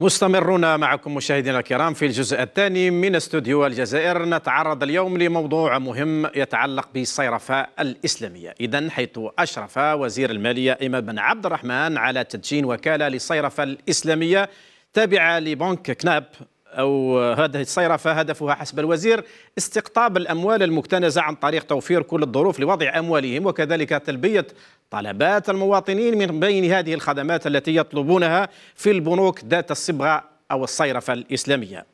مستمرون معكم مشاهدينا الكرام في الجزء الثاني من استوديو الجزائر نتعرض اليوم لموضوع مهم يتعلق بالصيرفة الإسلامية إذا حيث أشرف وزير المالية إمام بن عبد الرحمن على تدشين وكالة للصيرفة الإسلامية تابعة لبنك كناب أو هذه الصيرفة هدفها حسب الوزير استقطاب الأموال المكتنزة عن طريق توفير كل الظروف لوضع أموالهم وكذلك تلبية طلبات المواطنين من بين هذه الخدمات التي يطلبونها في البنوك ذات الصبغة أو الصيرفة الإسلامية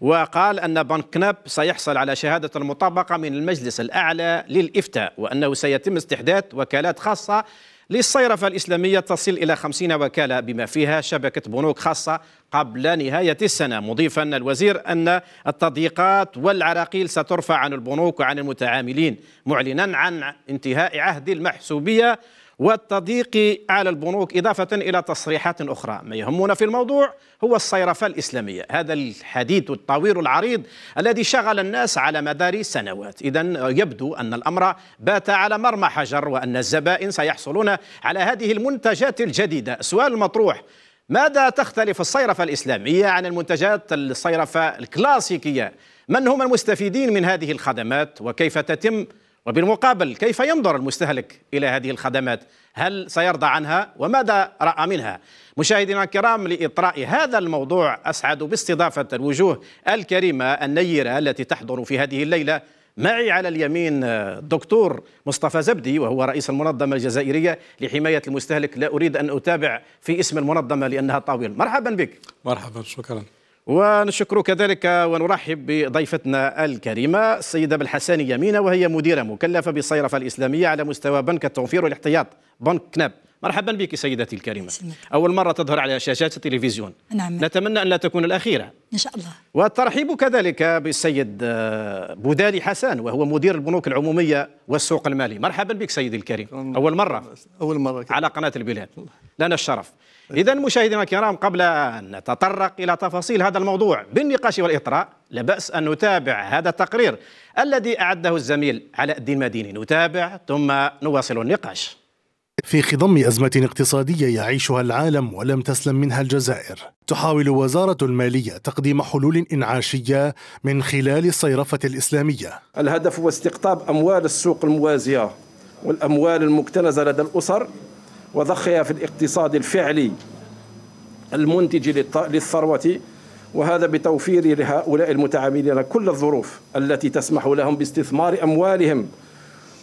وقال أن بنك ناب سيحصل على شهادة المطابقة من المجلس الأعلى للإفتاء وأنه سيتم استحداث وكالات خاصة للصيرفة الإسلامية تصل إلى خمسين وكالة بما فيها شبكة بنوك خاصة قبل نهاية السنة مضيفا الوزير أن التضييقات والعراقيل سترفع عن البنوك وعن المتعاملين معلنا عن انتهاء عهد المحسوبية والتضييق على البنوك إضافة إلى تصريحات أخرى ما يهمنا في الموضوع هو الصيرفة الإسلامية هذا الحديث الطويل العريض الذي شغل الناس على مدار سنوات إذا يبدو أن الأمر بات على مرمى حجر وأن الزبائن سيحصلون على هذه المنتجات الجديدة السؤال المطروح ماذا تختلف الصيرفة الإسلامية عن المنتجات الصيرفة الكلاسيكية؟ من هم المستفيدين من هذه الخدمات وكيف تتم وبالمقابل كيف ينظر المستهلك إلى هذه الخدمات هل سيرضى عنها وماذا رأى منها مشاهدينا الكرام لإطراء هذا الموضوع أسعد باستضافة الوجوه الكريمة النيرة التي تحضر في هذه الليلة معي على اليمين الدكتور مصطفى زبدي وهو رئيس المنظمة الجزائرية لحماية المستهلك لا أريد أن أتابع في اسم المنظمة لأنها طويل مرحبا بك مرحبا شكرا ونشكر كذلك ونرحب بضيفتنا الكريمة السيدة بالحسان يمينة وهي مديرة مكلفة بالصيرفة الإسلامية على مستوى بنك التوفير والاحتياط بنك كناب مرحبا بك سيدتي الكريمة سمك. أول مرة تظهر على شاشات التلفزيون نعم. نتمنى أن لا تكون الأخيرة إن شاء الله والترحيب كذلك بالسيد آه، بودالي حسان وهو مدير البنوك العمومية والسوق المالي مرحبا بك سيدي الكريم أول مرة أول مرة على قناة البلاد لنا الشرف طيب. إذا مشاهدينا الكرام قبل أن نتطرق إلى تفاصيل هذا الموضوع بالنقاش والإطراء لبأس أن نتابع هذا التقرير الذي أعده الزميل علاء الدين مديني نتابع ثم نواصل النقاش في خضم أزمة اقتصادية يعيشها العالم ولم تسلم منها الجزائر تحاول وزارة المالية تقديم حلول إنعاشية من خلال الصيرفة الإسلامية الهدف هو استقطاب أموال السوق الموازية والأموال المكتنزة لدى الأسر وضخها في الاقتصاد الفعلي المنتج للثروة وهذا بتوفير لهؤلاء المتعاملين كل الظروف التي تسمح لهم باستثمار أموالهم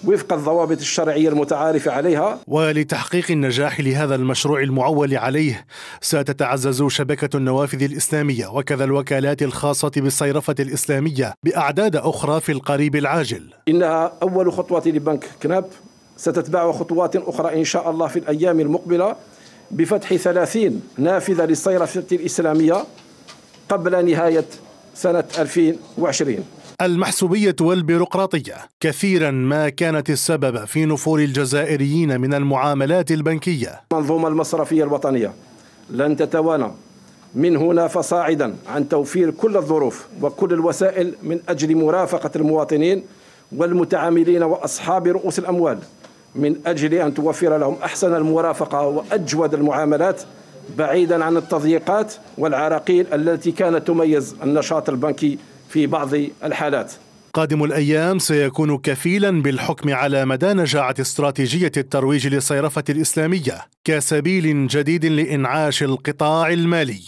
وفق الضوابط الشرعية المتعارف عليها ولتحقيق النجاح لهذا المشروع المعول عليه ستتعزز شبكة النوافذ الإسلامية وكذا الوكالات الخاصة بالصيرفة الإسلامية بأعداد أخرى في القريب العاجل إنها أول خطوة لبنك كناب ستتبع خطوات أخرى إن شاء الله في الأيام المقبلة بفتح ثلاثين نافذة للصيرفة الإسلامية قبل نهاية سنة 2020 المحسوبية والبيروقراطية كثيرا ما كانت السبب في نفور الجزائريين من المعاملات البنكية المنظومة المصرفية الوطنية لن تتوانى من هنا فصاعدا عن توفير كل الظروف وكل الوسائل من أجل مرافقة المواطنين والمتعاملين وأصحاب رؤوس الأموال من أجل أن توفر لهم أحسن المرافقة وأجود المعاملات بعيدا عن التضييقات والعراقيل التي كانت تميز النشاط البنكي في بعض الحالات قادم الايام سيكون كفيلا بالحكم على مدى نجاعه استراتيجيه الترويج للصيرفه الاسلاميه كسبيل جديد لانعاش القطاع المالي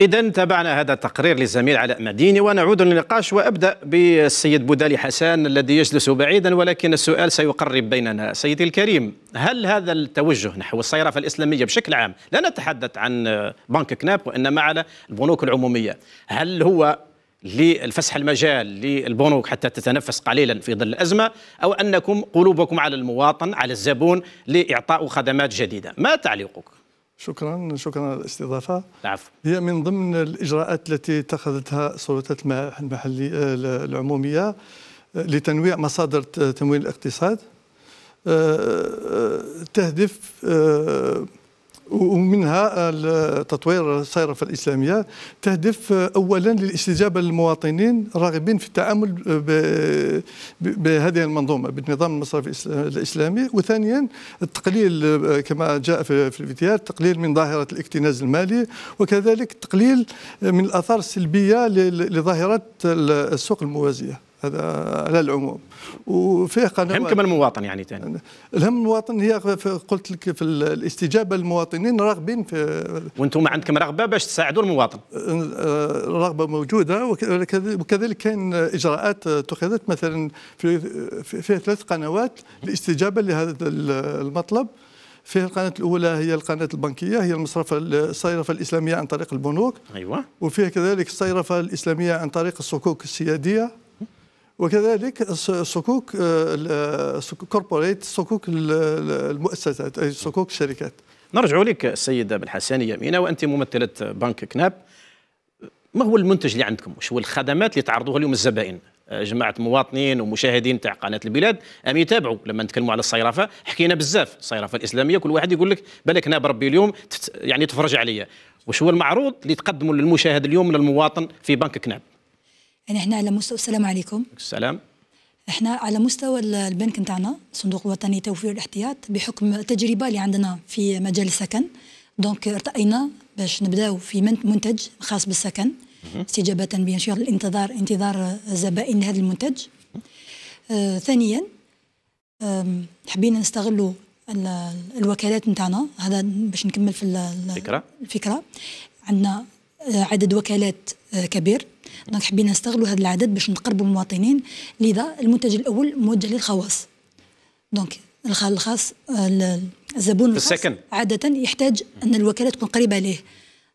إذا تابعنا هذا التقرير للزميل علاء مديني ونعود للنقاش وأبدأ بالسيد بودالي حسان الذي يجلس بعيدا ولكن السؤال سيقرب بيننا سيدي الكريم هل هذا التوجه نحو الصيرفة الإسلامية بشكل عام لا نتحدث عن بنك كناب وإنما على البنوك العمومية هل هو لفسح المجال للبنوك حتى تتنفس قليلا في ظل الأزمة أو أنكم قلوبكم على المواطن على الزبون لإعطاء خدمات جديدة ما تعليقك؟ شكرا شكرا على الاستضافه العفو نعم. هي من ضمن الاجراءات التي اتخذتها السلطات المحليه العموميه لتنويع مصادر تمويل الاقتصاد آه، آه، تهدف آه، ومنها تطوير الصرف الإسلامية تهدف أولا للاستجابة للمواطنين الراغبين في التعامل بهذه المنظومة بالنظام المصرفي الإسلامي وثانيا التقليل كما جاء في الفيديوهات التقليل من ظاهرة الاكتناز المالي وكذلك التقليل من الآثار السلبية لظاهرة السوق الموازية هذا على العموم وفيه قنوات هم كمان المواطن يعني تاني الهم المواطن هي قلت لك في الاستجابه للمواطنين راغبين في وانتم عندكم رغبه باش تساعدوا المواطن الرغبه موجوده وكذلك كاين اجراءات اتخذت مثلا في فيها ثلاث قنوات للاستجابه لهذا المطلب في القناة الأولى هي القناة البنكية هي المصرفة الصيرفة الإسلامية عن طريق البنوك أيوة وفيها كذلك الصيرفة الإسلامية عن طريق الصكوك السيادية وكذلك صكوك آه، آه، كوربوريت صكوك المؤسسات أي صكوك الشركات نرجع لك السيدة بالحسن يمينة وأنت ممثلة بنك كناب ما هو المنتج اللي عندكم وش هو الخدمات اللي تعرضوها اليوم الزبائن آه، جماعة مواطنين ومشاهدين تاع قناة البلاد أم يتابعوا لما نتكلموا على الصيرفة حكينا بزاف الصيرفة الإسلامية كل واحد يقول لك بالك ناب بربي اليوم يعني تفرج عليا وش هو المعروض اللي تقدمه للمشاهد اليوم للمواطن في بنك كناب يعني احنا على مستوى السلام عليكم السلام احنا على مستوى البنك نتاعنا الصندوق الوطني توفير الاحتياط بحكم التجربه اللي عندنا في مجال السكن دونك ارتأينا باش نبداو في منتج خاص بالسكن استجابة بيان الانتظار انتظار الزبائن لهذا المنتج آه ثانيا حبينا نستغلوا الوكالات نتاعنا هذا باش نكمل في الفكرة الفكرة عندنا آه، عدد وكالات آه، كبير دونك حبينا نستغلوا هذا العدد باش نقربوا المواطنين لذا المنتج الاول موجه للخواص دونك الخاص الزبون الخاص السكن. عاده يحتاج ان الوكاله تكون قريبه ليه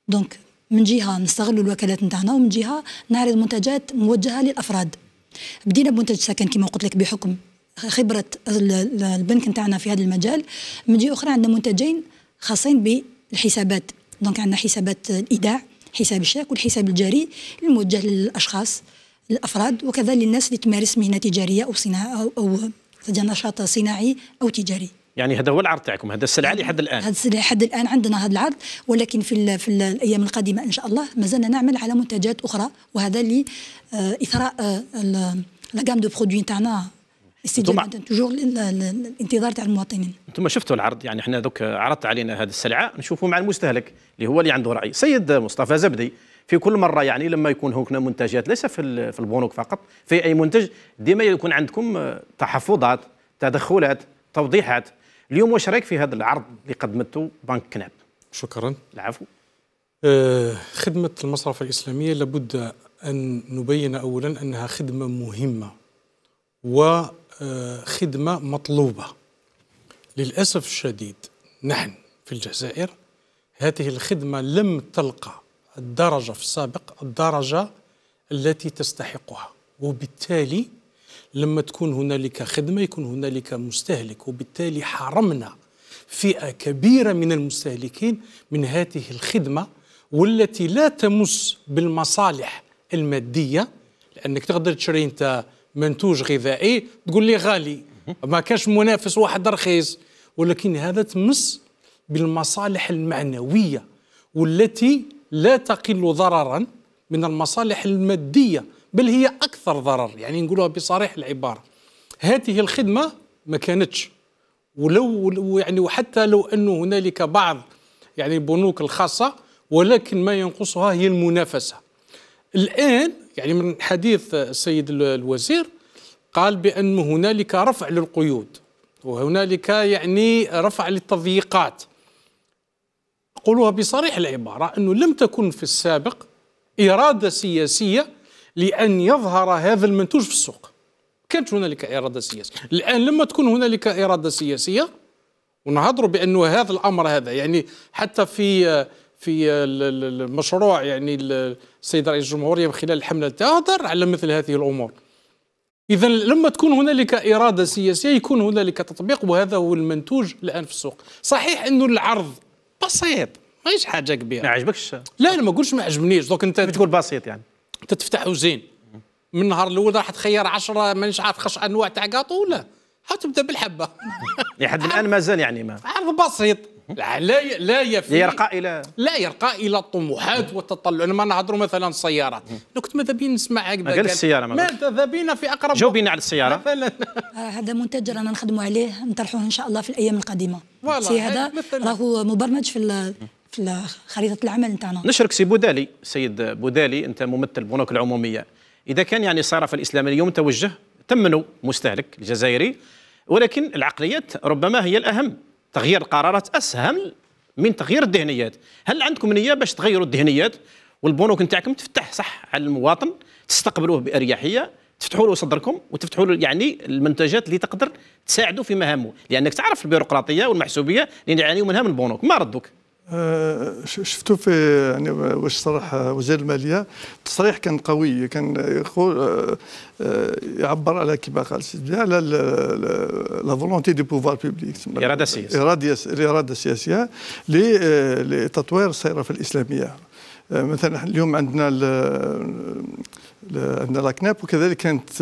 دونك من جهه نستغلوا الوكالات نتاعنا ومن جهه نعرض منتجات موجهه للافراد بدينا بمنتج سكن كما قلت لك بحكم خبره البنك نتاعنا في هذا المجال من جهه اخرى عندنا منتجين خاصين بالحسابات دونك عندنا حسابات الايداع حساب الشاك والحساب الجاري الموجه للاشخاص الافراد وكذا للناس اللي تمارس مهنه تجاريه او صناعه او, أو نشاط صناعي او تجاري يعني هذا هو العرض تاعكم هذا السلعه لحد الان هذا السلعه لحد الان عندنا هذا العرض ولكن في في الايام القادمه ان شاء الله مازلنا نعمل على منتجات اخرى وهذا لاثراء لا دو برودوي تاعنا استدامه توجور الانتظار تاع المواطنين انتم شفتوا العرض يعني احنا دوك عرضت علينا هذه السلعه نشوفوا مع المستهلك اللي هو اللي عنده راي سيد مصطفى زبدي في كل مره يعني لما يكون هناك منتجات ليس في في البنوك فقط في اي منتج ديما يكون عندكم تحفظات تدخلات توضيحات اليوم واش رايك في هذا العرض اللي قدمته بنك كناب شكرا العفو آه خدمه المصرف الاسلاميه لابد ان نبين اولا انها خدمه مهمه و آه، خدمة مطلوبة للأسف الشديد نحن في الجزائر هذه الخدمة لم تلقى الدرجة في السابق الدرجة التي تستحقها وبالتالي لما تكون هنالك خدمة يكون هنالك مستهلك وبالتالي حرمنا فئة كبيرة من المستهلكين من هذه الخدمة والتي لا تمس بالمصالح المادية لأنك تقدر تشري أنت منتوج غذائي تقول لي غالي ما كاش منافس واحد رخيص ولكن هذا تمس بالمصالح المعنويه والتي لا تقل ضررا من المصالح الماديه بل هي اكثر ضرر يعني نقولها بصريح العباره هذه الخدمه ما كانتش ولو يعني وحتى لو انه هنالك بعض يعني البنوك الخاصه ولكن ما ينقصها هي المنافسه الان يعني من حديث السيد الوزير قال بأن هنالك رفع للقيود وهنالك يعني رفع للتضييقات قولوها بصريح العبارة أنه لم تكن في السابق إرادة سياسية لأن يظهر هذا المنتوج في السوق كانت هنالك إرادة سياسية الآن لما تكون هنالك إرادة سياسية ونهضروا بأنه هذا الأمر هذا يعني حتى في في المشروع يعني السيد رئيس الجمهوريه من خلال الحمله تهدر على مثل هذه الامور اذا لما تكون هنالك اراده سياسيه يكون هنالك تطبيق وهذا هو المنتوج الان في السوق صحيح انه العرض بسيط ماهيش حاجه كبيره ما عجبكش لا انا ما قلتش ما عجبنيش دوك انت تقول بسيط يعني انت تفتح وزين من النهار الاول راح تخير 10 مانيش عارف خش انواع تاع كاطو ولا حتبدا بالحبه لحد الان مازال يعني ما عرض بسيط لا لا يفي يرقى الى لا يرقى الى الطموحات والتطلع لما نهضروا مثلا السيارات لو كنت ماذا بين نسمع هكذا قال السياره ماذا بينا في اقرب جاوبينا على السياره مثلا آه، هذا منتج رانا نخدموا عليه نطرحوه ان شاء الله في الايام القادمه سي هذا راهو مبرمج في في خريطه العمل نتاعنا نشرك سي بودالي سيد بودالي انت ممثل بنوك العموميه اذا كان يعني صرف الاسلام اليوم توجه تمنوا مستهلك الجزائري ولكن العقليات ربما هي الاهم تغيير القرارات اسهل من تغيير الذهنيات هل عندكم نيه باش تغيروا الذهنيات والبنوك نتاعكم تفتح صح على المواطن تستقبلوه باريحيه تفتحوا له صدركم وتفتحوا له يعني المنتجات اللي تقدر تساعده في مهامه لانك تعرف البيروقراطيه والمحسوبيه اللي يعانيوا منها من البنوك ما ردوك آه، شفتوا في يعني واش صرح وزير الماليه تصريح كان قوي كان يقول آه، آه، يعبر على كما قال سيدي على لا فولونتي دي بوفوار بيبليك الاراده السياسيه الاراده السياسيه لتطوير الصيرفه الاسلاميه مثلا اليوم عندنا ل ل عندنا لاكناب وكذلك كانت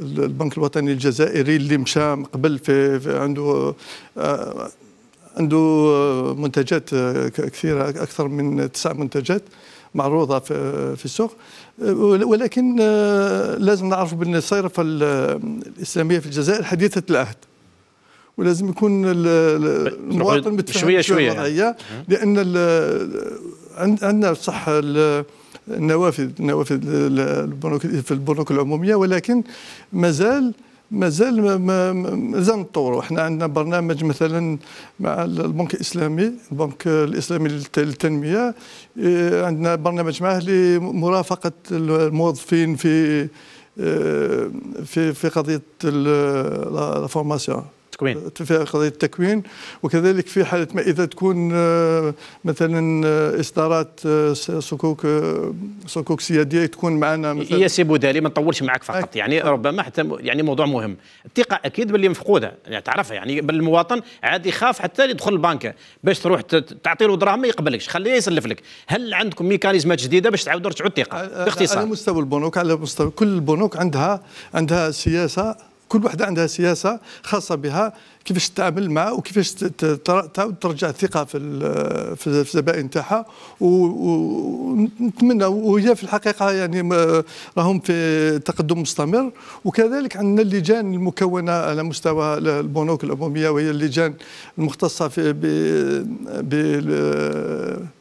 البنك الوطني الجزائري اللي مشى قبل في, في عنده عنده آه، منتجات آه، كثيره اكثر من تسع منتجات معروضه في آه، السوق ولكن لازم نعرف بان الصيرفه الاسلاميه في الجزائر حديثه العهد ولازم يكون المواطن متفهم شويه شويه يعني. لان عندنا صح النوافذ نوافذ في البنوك العموميه ولكن مازال مازال ما مازال نطوروا احنا عندنا برنامج مثلا مع البنك الاسلامي البنك الاسلامي للتنميه إيه، عندنا برنامج معه لمرافقه الموظفين في إيه، في في قضيه لا فورماسيون التكوين في قضيه التكوين وكذلك في حاله ما اذا تكون آه، مثلا آه، اصدارات آه، صكوك صكوك سياديه تكون معنا مثلا سي بودالي ما نطولش معك فقط يعني ربما حتى يعني موضوع مهم الثقه اكيد باللي مفقوده يعني تعرفها يعني بالمواطن عاد يخاف حتى يدخل البنك باش تروح تعطي له دراهم ما يقبلكش خليه يسلف لك هل عندكم ميكانيزمات جديده باش تعاودوا ترجعوا الثقه باختصار على مستوى البنوك على مستوى كل البنوك عندها عندها سياسه كل واحدة عندها سياسة خاصة بها كيفاش تتعامل مع وكيفاش تعاود ترجع الثقة في في الزبائن تاعها ونتمنى وهي في الحقيقة يعني راهم في تقدم مستمر وكذلك عندنا اللجان المكونة على مستوى البنوك العمومية وهي اللجان المختصة في ب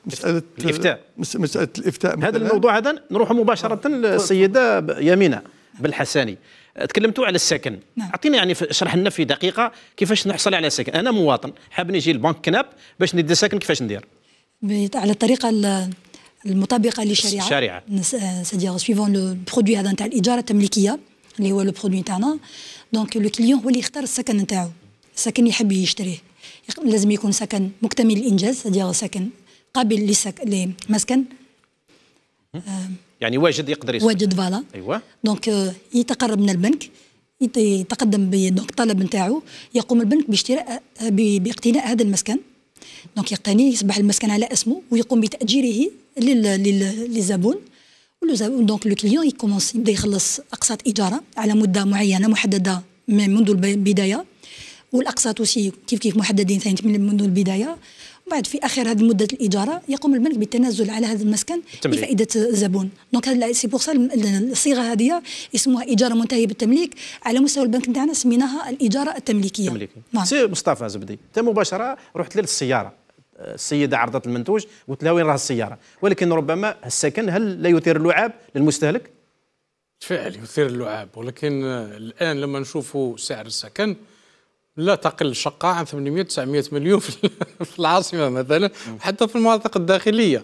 مسألة الإفتاء مسألة الإفتاء هذا الموضوع هذا نروح مباشرة آه. للسيدة يمينة بالحساني تكلمتوا على السكن نعم. اعطينا يعني اشرح لنا في دقيقه كيفاش نحصل على سكن انا مواطن حاب نجي لبنك كناب باش ندي سكن كيفاش ندير على الطريقه المطابقه للشريعه الشريعه سيدي سويفون لو برودوي هذا نتاع الاجاره التمليكيه اللي هو لو برودوي تاعنا دونك لو كليون هو اللي يختار السكن نتاعو السكن يحب يشتريه لازم يكون سكن مكتمل الانجاز سيدي سكن قابل للمسكن يعني واجد يقدر يسوق واجد فوالا ايوه دونك euh، يتقرب من البنك يتقدم دونك الطلب نتاعو يقوم البنك باشتراء باقتناء هذا المسكن دونك يقتني يصبح المسكن على اسمه ويقوم بتاجيره للزبون دونك لو كليون يكومونس يبدا يخلص اقساط ايجاره على مده معينه محدده منذ البدايه والاقساط كيف كيف محددين ثاني منذ البدايه بعد في اخر هذه مده الاجاره يقوم البنك بالتنازل على هذا المسكن التمليك. بفائده الزبون دونك هذا سي بور الصيغه هذه اسمها اجاره منتهيه بالتمليك على مستوى البنك نتاعنا سميناها الاجاره التمليكيه التمليكي. نعم. سي مصطفى زبدي انت مباشره رحت للسياره السيده عرضت المنتوج قلت لها وين راه السياره ولكن ربما السكن هل لا يثير اللعاب للمستهلك بالفعل يثير اللعاب ولكن الان لما نشوفوا سعر السكن لا تقل شقة عن 800 900 مليون في العاصمة مثلا حتى في المناطق الداخلية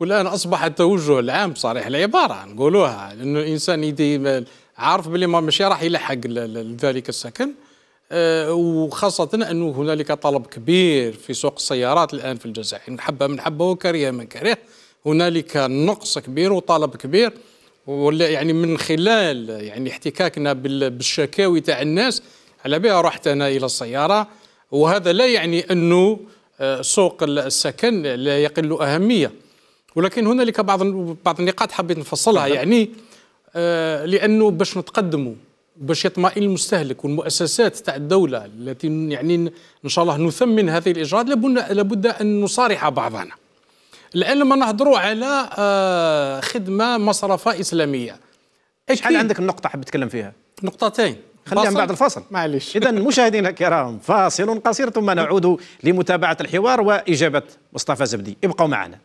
والآن أصبح التوجه العام بصريح العبارة نقولوها لأنه الإنسان يدي عارف بلي ما مش راح يلحق لذلك السكن آه، وخاصة أنه هنالك طلب كبير في سوق السيارات الآن في الجزائر حبة من حبة وكريهة من كريه هنالك نقص كبير وطلب كبير ولا يعني من خلال يعني احتكاكنا بالشكاوي تاع الناس على بها رحت أنا إلى السيارة وهذا لا يعني أنه آه، سوق السكن لا يقل أهمية ولكن هنالك بعض بعض النقاط حبيت نفصلها يعني آه، لأنه باش نتقدموا باش يطمئن المستهلك والمؤسسات تاع الدولة التي يعني إن شاء الله نثمن هذه الإجراءات لابد لابد أن نصارح بعضنا الآن لما نهضروا على آه، خدمة مصرفة إسلامية شحال عندك النقطة حاب تتكلم فيها؟ نقطتين خلينا بعد الفاصل معليش اذا مشاهدينا الكرام فاصل قصير ثم نعود لمتابعه الحوار واجابه مصطفى زبدي ابقوا معنا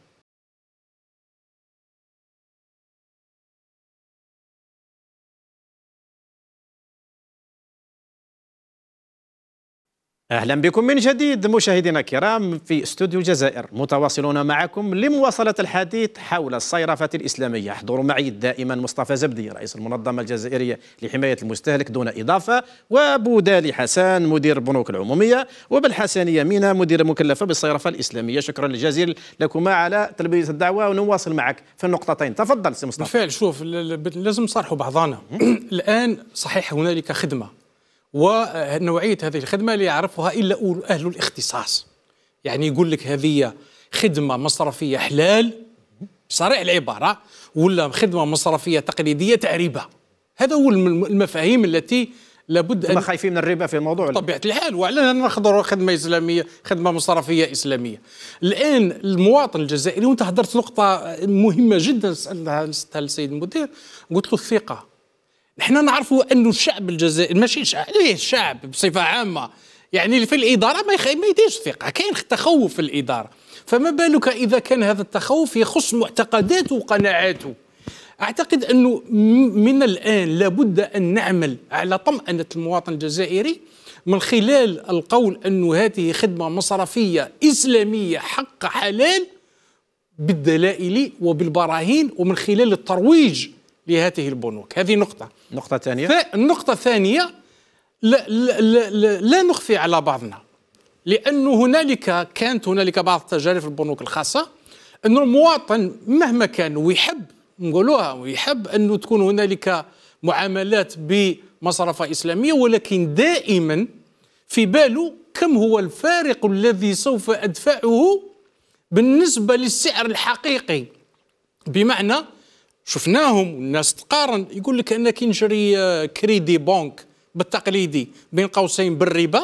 اهلا بكم من جديد مشاهدينا الكرام في استوديو الجزائر متواصلون معكم لمواصله الحديث حول الصيرفه الاسلاميه احضروا معي دائما مصطفى زبدي رئيس المنظمه الجزائريه لحمايه المستهلك دون اضافه وبودالي حسان مدير البنوك العموميه وبالحسنيه مينا مدير مكلفه بالصيرفه الاسلاميه شكرا جزيلا لكما على تلبيه الدعوه ونواصل معك في النقطتين تفضل سي مصطفى بالفعل شوف لازم نصارحوا بعضنا الان صحيح هنالك خدمه ونوعيه هذه الخدمه لا يعرفها الا اهل الاختصاص يعني يقول لك هذه خدمه مصرفيه حلال بصريح العباره ولا خدمه مصرفيه تقليديه تعريبه هذا هو المفاهيم التي لابد ان خايفين من الربا في الموضوع طبيعه الحال ان نخضر خدمه اسلاميه خدمه مصرفيه اسلاميه الان المواطن الجزائري وانت هدرت نقطه مهمه جدا سالتها السيد المدير قلت له الثقه نحن نعرفوا انه الشعب الجزائري ماشي شعب الشعب بصفه عامه يعني في الاداره ما يخ... ما يديش ثقه كاين تخوف في الاداره فما بالك اذا كان هذا التخوف يخص معتقداته وقناعاته اعتقد انه من الان لابد ان نعمل على طمانه المواطن الجزائري من خلال القول انه هذه خدمه مصرفيه اسلاميه حق حلال بالدلائل وبالبراهين ومن خلال الترويج لهذه البنوك هذه نقطة نقطة ثانية النقطة الثانية لا, لا, لا, لا نخفي على بعضنا لأن هنالك كانت هنالك بعض التجارب في البنوك الخاصة أن المواطن مهما كان ويحب نقولوها ويحب أنه تكون هنالك معاملات بمصرفة إسلامية ولكن دائما في باله كم هو الفارق الذي سوف أدفعه بالنسبة للسعر الحقيقي بمعنى شفناهم والناس تقارن يقول لك انك نجري آه، كريدي بونك بالتقليدي بين قوسين بالربا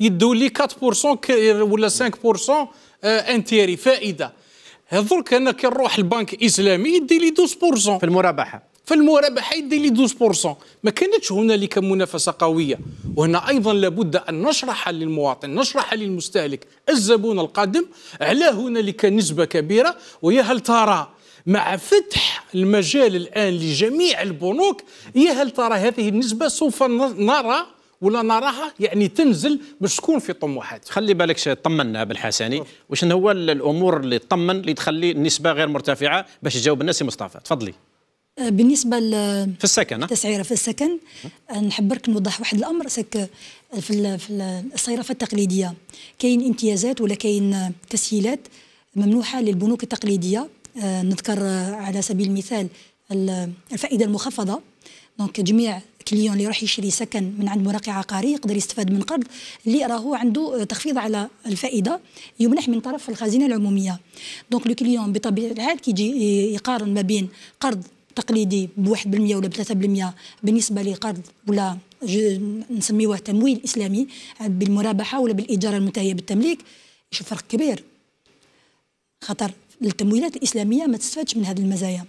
يدوا لي 4% ولا 5% آه، انتيري فائده درك انا كي نروح البنك الاسلامي يدي لي 12% في المرابحه في المرابحه يدي لي 12% ما كانتش هنالك منافسه قويه وهنا ايضا لابد ان نشرح للمواطن نشرح للمستهلك الزبون القادم على هنالك نسبه كبيره وهي هل ترى مع فتح المجال الآن لجميع البنوك يا هل ترى هذه النسبة سوف نرى ولا نراها يعني تنزل باش تكون في طموحات خلي بالك طمنا بالحسني واش هو الامور اللي تطمن اللي تخلي النسبه غير مرتفعه باش تجاوب الناس يا مصطفى تفضلي أه، بالنسبه ل في السكن التسعيره في السكن أه، نحبرك نوضح واحد الامر سك في في الصيرفه التقليديه كاين امتيازات ولا كاين تسهيلات ممنوحه للبنوك التقليديه آه، نذكر على سبيل المثال الفائده المخفضه دونك جميع كليون اللي يروح يشري سكن من عند مراقع عقاري يقدر يستفاد من قرض اللي راهو عنده تخفيض على الفائده يمنح من طرف الخزينه العموميه دونك لو كليون بطبيعه الحال كيجي يقارن ما بين قرض تقليدي ب 1% ولا ب 3% بالنسبه لقرض ولا نسميوه تمويل اسلامي بالمرابحه ولا بالاجاره المنتهيه بالتمليك يشوف فرق كبير خطر التمويلات الاسلاميه ما تستفادش من هذه المزايا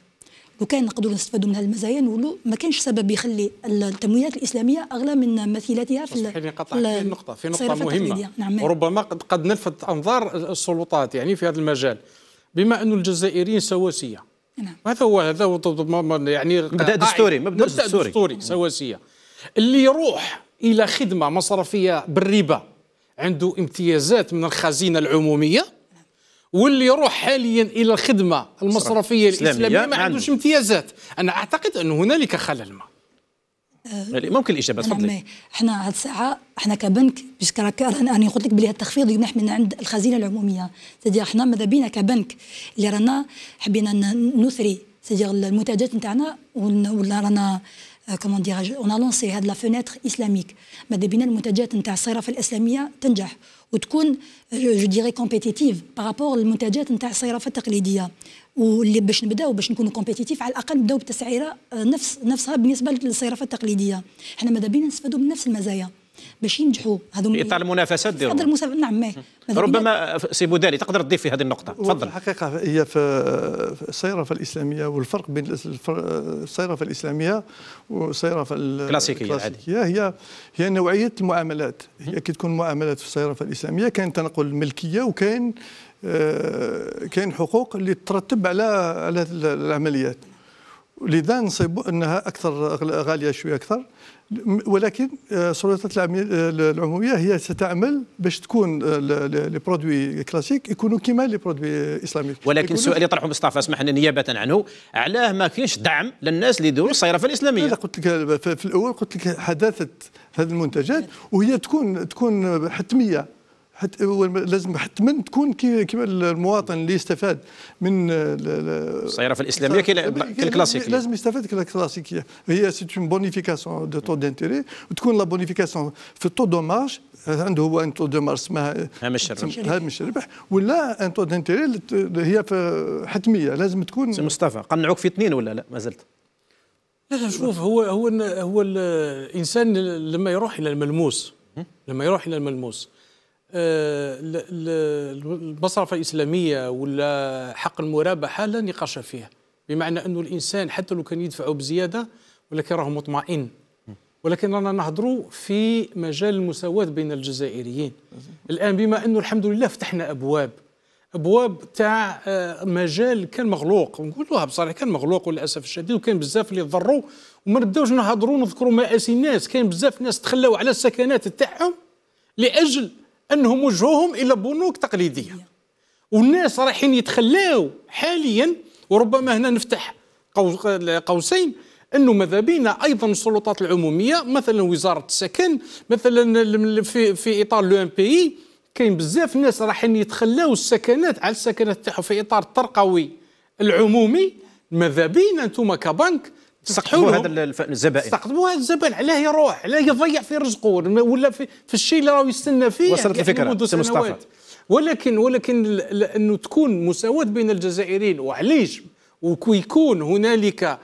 لو كان نقدروا نستفادوا من هذه المزايا نقولوا ما كانش سبب يخلي التمويلات الاسلاميه اغلى من مثيلاتها في في في نقطه في نقطه مهمه نعم. وربما قد نلفت انظار السلطات يعني في هذا المجال بما أن الجزائريين سواسيه نعم. هذا هو هذا هو يعني مبدا دستوري مبدا, مبدأ دستوري, دستوري نعم. سواسيه اللي يروح الى خدمه مصرفيه بالربا عنده امتيازات من الخزينه العموميه واللي يروح حاليا الى الخدمه المصرفيه الاسلاميه ما عندوش امتيازات انا اعتقد ان هنالك خلل ما أه، يعني ممكن الاجابه تفضلي احنا هاد الساعه احنا كبنك باش رانا انا قلت لك بلي التخفيض يمنح من عند الخزينه العموميه سيدي احنا ماذا بينا كبنك اللي رانا حبينا نثري سيدي المنتجات نتاعنا ولا رانا آه، كما ديراج اون لونسي هاد لا فينيتر اسلاميك ماذا بينا المنتجات نتاع الصرافه الاسلاميه تنجح وتكون جو ديري كومبيتيتيف بارابور للمنتجات نتاع الصرافه التقليديه واللي باش نبداو باش نكونوا كومبيتيتيف على الاقل نبداو بتسعيره آه، نفس نفسها بالنسبه للصرافه التقليديه احنا ماذا بينا نستفادوا من نفس المزايا باش ينجحوا هذوما في اطار المنافسات ديالهم في المسابقة نعم ربما سي بودالي تقدر تضيف في هذه النقطه تفضل الحقيقه هي في الصيرفه الاسلاميه والفرق بين الصيرفه الاسلاميه والصيرفه الكلاسيكيه هي هي نوعيه المعاملات هي كي تكون معاملات في الصيرفه الاسلاميه كاين تنقل الملكيه وكاين آه، كاين حقوق اللي تترتب على على العمليات لذا نصيبوا انها اكثر غاليه شويه اكثر ولكن آه، سلطات آه، العموميه هي ستعمل باش تكون آه، لي برودوي كلاسيك يكونوا كيما لي برودوي اسلاميك ولكن السؤال اللي طرحه مصطفى اسمح لنا نيابه عنه علاه ما كاينش دعم للناس اللي يديروا الصيرفه الاسلاميه انا قلت لك في الاول قلت لك حداثه هذه المنتجات وهي تكون تكون حتميه حتى لازم حتما تكون كيما المواطن اللي يستفاد من الصيرفه الاسلاميه كالكلاسيكيه لازم يستفاد كالكلاسيكيه هي سي اون بونيفيكاسيون دو تو دانتيري وتكون لا بونيفيكاسيون في التو دوماج عنده هو ان تو دوماج اسمها هامش الربح هامش الربح ولا ان تو دانتيري هي حتميه لازم تكون سي مصطفى قنعوك في اثنين ولا لا ما زلت؟ لا لا شوف هو هو هو الانسان لما يروح الى الملموس لما يروح الى الملموس آه، المصرفة الإسلامية ولا حق المرابحة لا نقاش فيها بمعنى أنه الإنسان حتى لو كان يدفعه بزيادة ولكن راه مطمئن ولكن رانا نهضروا في مجال المساواة بين الجزائريين الآن بما أنه الحمد لله فتحنا أبواب أبواب تاع آه، مجال كان مغلوق نقولوها بصراحة كان مغلوق وللأسف الشديد وكان بزاف اللي ضروا وما نبداوش نهضروا نذكروا مآسي الناس كان بزاف ناس تخلوا على السكنات تاعهم لأجل انهم وجهوهم الى بنوك تقليديه والناس رايحين يتخلاو حاليا وربما هنا نفتح قوسين انه ماذا بينا ايضا السلطات العموميه مثلا وزاره السكن مثلا في في اطار لو ام بي كاين بزاف ناس رايحين يتخلاو السكنات على السكنات تاعهم في اطار الترقوي العمومي ماذا بينا انتم كبنك استقطبوا هذا الزبائن استقطبوا هذا الزبائن علاه يروح علاه يضيع في رزقه ولا في, في الشيء اللي راه يستنى فيه وصلت يعني الفكره سي مصطفى ولكن ولكن انه تكون مساواه بين الجزائريين وعليش ويكون هنالك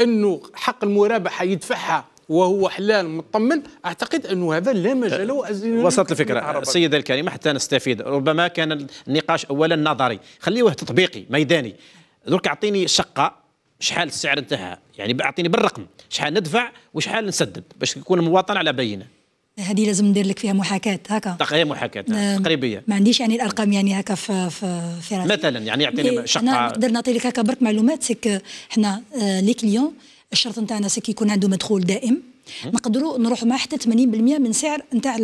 انه حق المرابحه يدفعها وهو حلال مطمن اعتقد انه هذا لا مجال وصلت الفكره السيده الكريمه حتى نستفيد ربما كان النقاش اولا نظري خليوه تطبيقي ميداني درك اعطيني شقه شحال السعر نتاعها يعني اعطيني بالرقم شحال ندفع وشحال نسدد باش يكون المواطن على بينه هذه لازم ندير لك فيها محاكاه هكا هي محاكاه نعم. تقريبيه ما عنديش يعني الارقام يعني هكا في في, في مثلا يعني يعطيني شقه انا نقدر نعطي لك هكا برك معلومات سك حنا آه، لي كليون الشرط نتاعنا سك يكون عنده مدخول دائم نقدروا نروحوا مع حتى 80% من سعر نتاع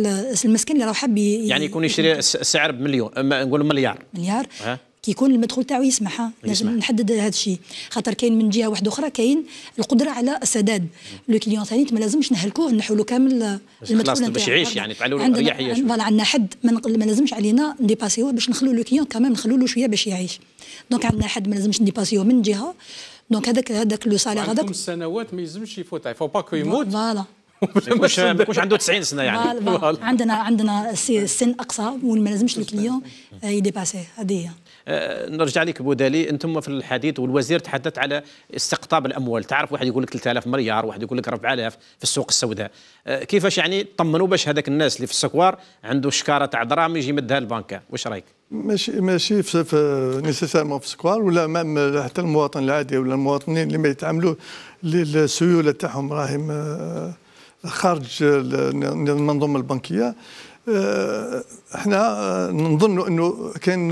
المسكن اللي راه حاب يعني يكون يشري السعر بمليون نقولوا مليار مليار كي يكون المدخول تاعو يسمح لازم نحدد هذا الشيء خاطر كاين من جهه واحده اخرى كاين القدره على السداد لو كليون ثاني ما لازمش نهلكوه نحولو له كامل المدخول باش يعيش يعني تعالوا له رياح يعيش فوالا عندنا حد ما لازمش علينا نديباسيوه باش نخلو لو كليون كامل نخلو له شويه باش يعيش دونك عندنا حد ما لازمش نديباسيوه من جهه دونك هذاك هذاك لو سالير هذاك السنوات ما يلزمش يفوت فو با كو يموت فوالا مش ما يكونش عنده 90 سنه يعني عندنا عندنا السن اقصى وما لازمش الكليون يديباسيه هذه هي آه، نرجع لك بودالي انتم في الحديث والوزير تحدث على استقطاب الاموال تعرف واحد يقول لك 3000 مليار واحد يقول لك 4000 في السوق السوداء آه، كيفاش يعني طمنوا باش هذاك الناس اللي في السكوار عنده شكاره تاع دراهم يجي يمدها البنكه واش رايك ماشي ماشي في, نيسيسيرمون في السكوار ولا مام حتى المواطن العادي ولا المواطنين اللي ما يتعاملوا للسيوله تاعهم راهم خارج المنظومه البنكيه احنا آه، نظن انه كان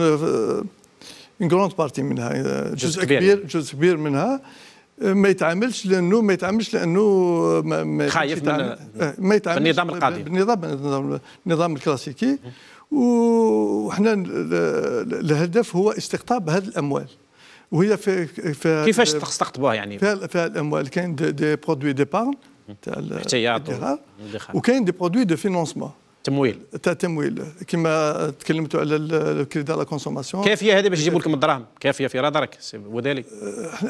اون جروند بارتي منها جزء كبير يعني. جزء كبير منها أه، ما يتعاملش لانه ما يتعاملش لانه أه، ما, ما خايف أه، ما يتعاملش بالنظام القادم بالنظام النظام, النظام الكلاسيكي وحنا الهدف هو استقطاب هذه الاموال وهي في, في كيفاش تستقطبوها يعني فيها, في الاموال كاين دي برودوي ديبارن تاع الاحتياط وكاين دي برودوي دو فينونسمون تمويل تاع كما تكلمتوا على الكريدا لا كونسوماسيون كافيه هذه باش يجيبوا لكم الدراهم كافيه في نظرك وذلك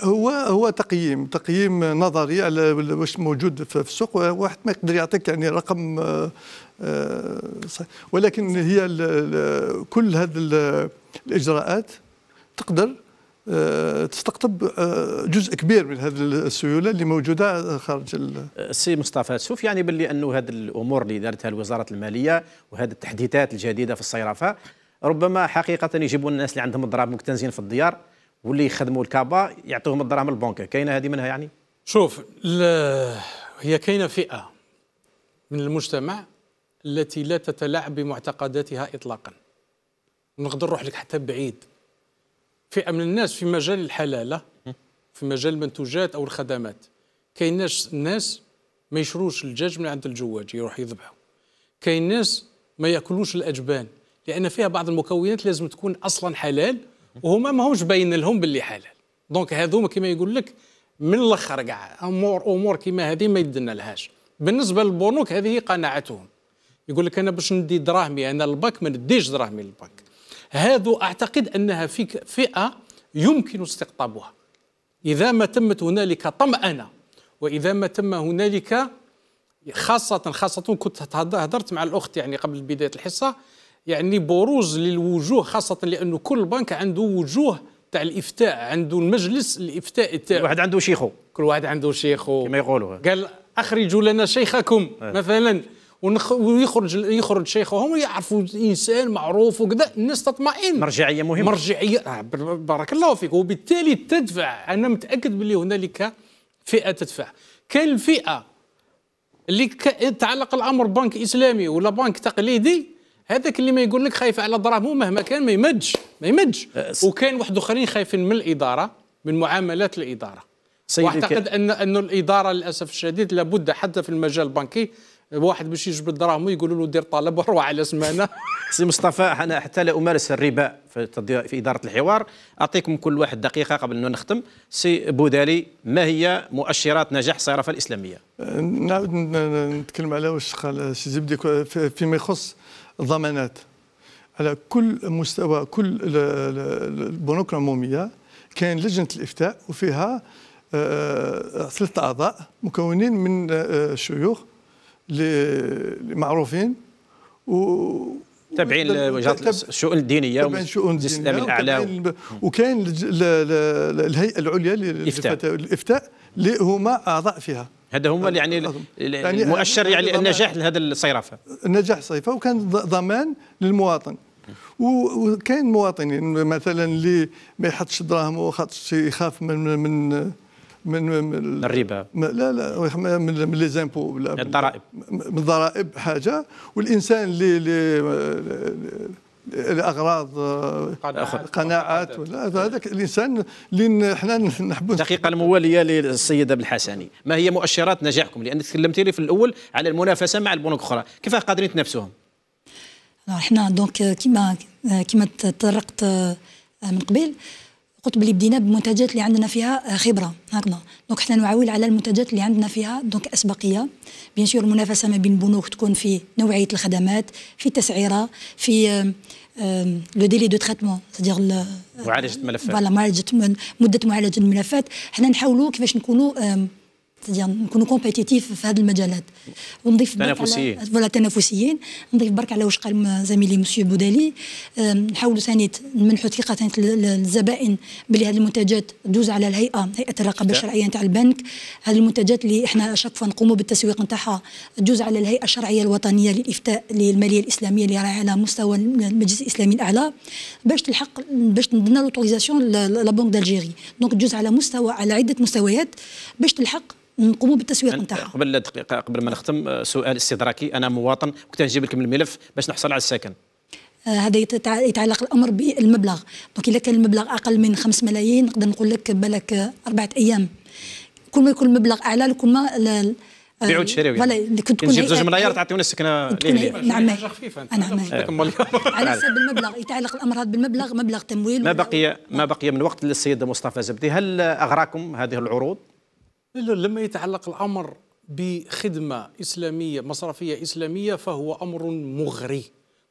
هو هو تقييم تقييم نظري على واش موجود في السوق واحد ما يقدر يعطيك يعني رقم آه، آه، ولكن هي كل هذه الاجراءات تقدر آه، تستقطب آه، جزء كبير من هذه السيوله اللي موجوده خارج السي مصطفى سوف يعني باللي انه هذه الامور اللي دارتها الوزاره الماليه وهذه التحديثات الجديده في الصرافه ربما حقيقه يجيبوا الناس اللي عندهم الدراهم مكتنزين في الديار واللي يخدموا الكابا يعطوهم الدراهم البنك كاينه هذه منها يعني شوف هي كاينه فئه من المجتمع التي لا تتلاعب بمعتقداتها اطلاقا نقدر نروح لك حتى بعيد فئه من الناس في مجال الحلاله في مجال المنتوجات او الخدمات كاين ناس الناس ما يشروش الدجاج من عند الجواج يروح يذبحه كاين ناس ما ياكلوش الاجبان لان فيها بعض المكونات لازم تكون اصلا حلال وهما همش باين لهم باللي حلال دونك هذوما كما يقول لك من الاخر كاع امور امور كيما هذه ما يدنا لهاش بالنسبه للبنوك هذه قناعتهم يقول لك انا باش ندي دراهمي انا الباك ما نديش دراهمي للباك هذا أعتقد أنها فئة يمكن استقطابها إذا ما تمت هنالك طمأنة وإذا ما تم هنالك خاصة خاصة كنت هضرت مع الأخت يعني قبل بداية الحصة يعني بروز للوجوه خاصة لأنه كل بنك عنده وجوه تاع الافتاء عنده المجلس الافتاء تاع كل واحد عنده شيخو كل واحد عنده شيخو كما يقولوا قال اخرجوا لنا شيخكم أه. مثلا ويخرج يخرج شيخهم ويعرفوا انسان معروف وكذا الناس تطمئن مرجعيه مهمه مرجعيه آه، بارك الله فيك وبالتالي تدفع انا متاكد باللي هنالك فئه تدفع كاين الفئه اللي تعلق الامر بنك اسلامي ولا بنك تقليدي هذاك اللي ما يقول لك خايف على دراهمه مهما كان ما يمج ما يمج أه، وكاين واحد اخرين خايفين من الاداره من معاملات الاداره واعتقد ان ان الاداره للاسف الشديد لابد حتى في المجال البنكي واحد باش يجبد دراهمو يقولوا له دير طلب وروح على سمانه سي مصطفى انا حتى لا امارس الربا في, في اداره الحوار اعطيكم كل واحد دقيقه قبل ان نختم سي بودالي ما هي مؤشرات نجاح الصرافه الاسلاميه؟ أه، نعاود نتكلم على واش قال سي زبدي فيما يخص الضمانات على كل مستوى كل البنوك العموميه كاين لجنه الافتاء وفيها أه، ثلاثه اعضاء مكونين من أه، شيوخ معروفين و تابعين وجهات الشؤون الدينيه تابعين الشؤون الدينيه الاعلى وكاين الهيئه العليا للافتاء الافتاء اللي هما اعضاء فيها هذا هما يعني, يعني, يعني المؤشر يعني النجاح لهذا الصيرفه النجاح الصيرفه وكان ضمان للمواطن وكاين مواطنين مثلا اللي ما يحطش دراهم خاطر يخاف من من من من الربا لا لا من من لي زامبو من الضرائب من الضرائب حاجه والانسان اللي اللي الاغراض قناعات هذاك الانسان اللي احنا نحبوا دقيقه المواليه للسيده بالحسني ما هي مؤشرات نجاحكم لان تكلمتي لي في الاول على المنافسه مع البنوك الاخرى كيف قادرين تنافسوهم نعم، احنا دونك كما كما تطرقت من قبل قلت بلي بدينا بمنتجات اللي عندنا فيها خبره هكذا دونك حنا نعول على المنتجات اللي عندنا فيها دونك اسبقيه بيان سور المنافسه ما بين البنوك تكون في نوعيه الخدمات في التسعيره في لو ديلي دو تريتمون سادير معالجه الملفات فوالا معالجه مده معالجه الملفات حنا نحاولوا كيفاش نكونوا نكونوا كومبيتيتيف في هذه المجالات ونضيف تنافسيين فوالا تنافسيين نضيف برك على واش قال زميلي مسيو بودالي نحاولوا ثاني نمنحوا ثقه ثاني للزبائن بلي هذه المنتجات تدوز على الهيئه هيئه الرقابه الشرعيه نتاع البنك هذه المنتجات اللي احنا شاك فوا نقوموا بالتسويق نتاعها تدوز على الهيئه الشرعيه الوطنيه للافتاء للماليه الاسلاميه اللي راهي على مستوى المجلس الاسلامي الاعلى باش تلحق باش ندنا لوتوريزاسيون لا بنك دالجيري دونك تدوز على مستوى على عده مستويات باش تلحق نقوموا بالتسويق نتاعها قبل دقيقه قبل ما نختم آه، سؤال استدراكي انا مواطن كنت نجيب لكم الملف باش نحصل على السكن آه، هذا يتعلق الامر بالمبلغ دونك اذا كان المبلغ اقل من 5 ملايين نقدر نقول لك بالك آه، اربعه ايام كل ما يكون المبلغ اعلى كل ما بيعوا تشريوا فوالا اللي كنت تكون نجيب زوج ملايير تعطيونا السكنه نعم نعم نعم, نعم. على حسب المبلغ يتعلق الامر هذا بالمبلغ مبلغ تمويل ما بقي ما بقي من وقت للسيد مصطفى زبدي هل اغراكم هذه العروض؟ لا لما يتعلق الأمر بخدمة إسلامية مصرفية إسلامية فهو أمر مغري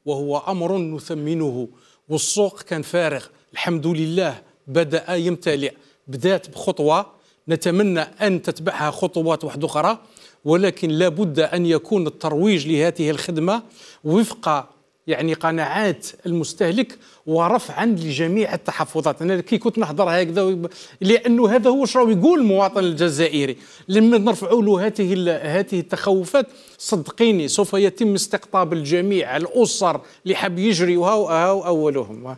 وهو أمر نثمنه والسوق كان فارغ الحمد لله بدأ يمتلئ بدات بخطوة نتمنى أن تتبعها خطوات واحدة أخرى ولكن لابد أن يكون الترويج لهذه الخدمة وفق يعني قناعات المستهلك ورفعا لجميع التحفظات انا كي كنت نحضر هكذا لانه هذا هو شنو يقول المواطن الجزائري لما نرفعوا له هذه هذه التخوفات صدقيني سوف يتم استقطاب الجميع الاسر اللي حاب يجري وهو أو اولهم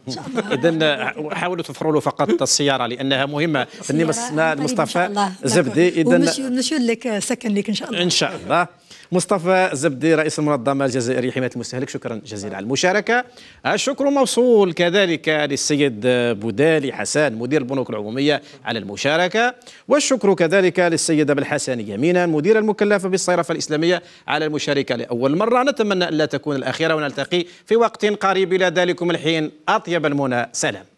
اذا حاولوا توفروا له فقط السياره لانها مهمه بالنسبه طيب لمصطفى زبدي اذا ونمشيو لك سكن لك ان شاء الله ان شاء الله مصطفى زبدي رئيس المنظمة الجزائرية لحماية المستهلك شكرا جزيلا على المشاركة الشكر موصول كذلك للسيد بودالي حسان مدير البنوك العمومية على المشاركة والشكر كذلك للسيد بالحسن يمينا مدير المكلفة بالصرافة الإسلامية على المشاركة لأول مرة نتمنى أن لا تكون الأخيرة ونلتقي في وقت قريب إلى ذلكم الحين أطيب المنى سلام